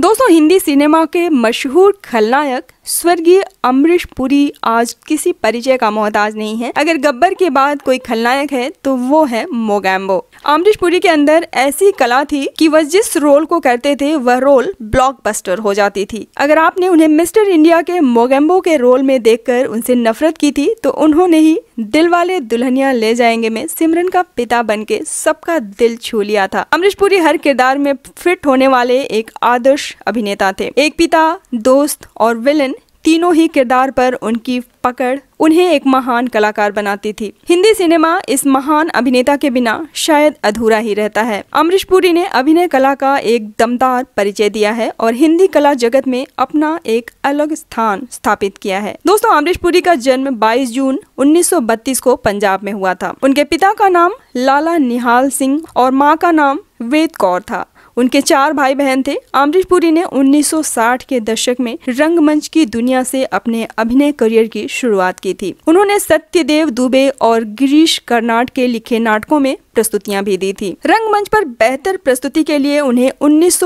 दोस्तों हिंदी सिनेमा के मशहूर खलनायक स्वर्गीय अमरीश पुरी आज किसी परिचय का मोहताज नहीं है अगर गब्बर के बाद कोई खलनायक है तो वो है मोगैम्बो अमरीश पुरी के अंदर ऐसी कला थी कि वह जिस रोल को करते थे वह रोल ब्लॉकबस्टर हो जाती थी अगर आपने उन्हें मिस्टर इंडिया के मोगैम्बो के रोल में देखकर उनसे नफरत की थी तो उन्होंने ही दिल वाले दुल्हनिया ले जाएंगे में सिमरन का पिता बन के सबका दिल छू लिया था अमरीश पुरी हर किरदार में फिट होने वाले एक आदर्श अभिनेता थे एक पिता दोस्त और विलन तीनों ही किरदार पर उनकी पकड़ उन्हें एक महान कलाकार बनाती थी हिंदी सिनेमा इस महान अभिनेता के बिना शायद अधूरा ही रहता है अमरीश पुरी ने अभिनय कला का एक दमदार परिचय दिया है और हिंदी कला जगत में अपना एक अलग स्थान स्थापित किया है दोस्तों अमरीश पुरी का जन्म 22 जून 1932 को पंजाब में हुआ था उनके पिता का नाम लाला निहाल सिंह और माँ का नाम वेद कौर था उनके चार भाई बहन थे अमरीश पुरी ने 1960 के दशक में रंगमंच की दुनिया से अपने अभिनय करियर की शुरुआत की थी उन्होंने सत्यदेव दुबे और गिरीश कर्नाड के लिखे नाटकों में प्रस्तुतियां भी दी थी रंगमंच पर बेहतर प्रस्तुति के लिए उन्हें उन्नीस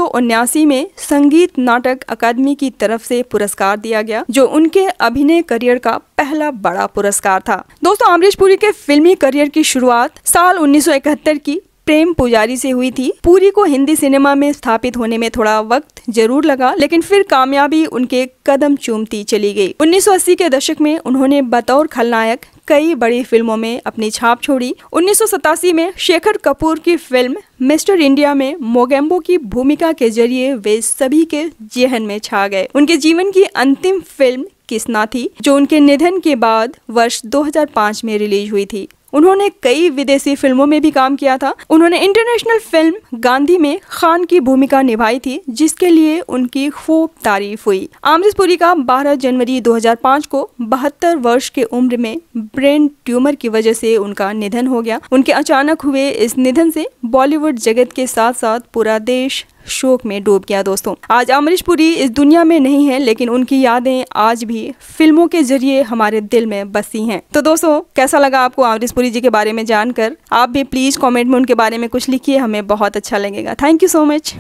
में संगीत नाटक अकादमी की तरफ से पुरस्कार दिया गया जो उनके अभिनय करियर का पहला बड़ा पुरस्कार था दोस्तों अमरीश पुरी के फिल्मी करियर की शुरुआत साल 1971 की प्रेम पुजारी से हुई थी पूरी को हिंदी सिनेमा में स्थापित होने में थोड़ा वक्त जरूर लगा लेकिन फिर कामयाबी उनके कदम चूमती चली गई 1980 के दशक में उन्होंने बतौर खलनायक कई बड़ी फिल्मों में अपनी छाप छोड़ी उन्नीस में शेखर कपूर की फिल्म मिस्टर इंडिया में मोगेम्बो की भूमिका के जरिए वे सभी के जेहन में छा गए उनके जीवन की अंतिम फिल्म किसना थी जो उनके निधन के बाद वर्ष 2005 में रिलीज हुई थी उन्होंने कई विदेशी फिल्मों में भी काम किया था उन्होंने इंटरनेशनल फिल्म गांधी में खान की भूमिका निभाई थी जिसके लिए उनकी खूब तारीफ हुई आमजिद पुरी का 12 जनवरी 2005 को बहत्तर वर्ष के उम्र में ब्रेन ट्यूमर की वजह से उनका निधन हो गया उनके अचानक हुए इस निधन से बॉलीवुड जगत के साथ साथ पूरा देश शोक में डूब गया दोस्तों आज अमरीश पुरी इस दुनिया में नहीं है लेकिन उनकी यादें आज भी फिल्मों के जरिए हमारे दिल में बसी हैं तो दोस्तों कैसा लगा आपको अमरीश पुरी जी के बारे में जानकर आप भी प्लीज कॉमेंट में उनके बारे में कुछ लिखिए हमें बहुत अच्छा लगेगा थैंक यू सो मच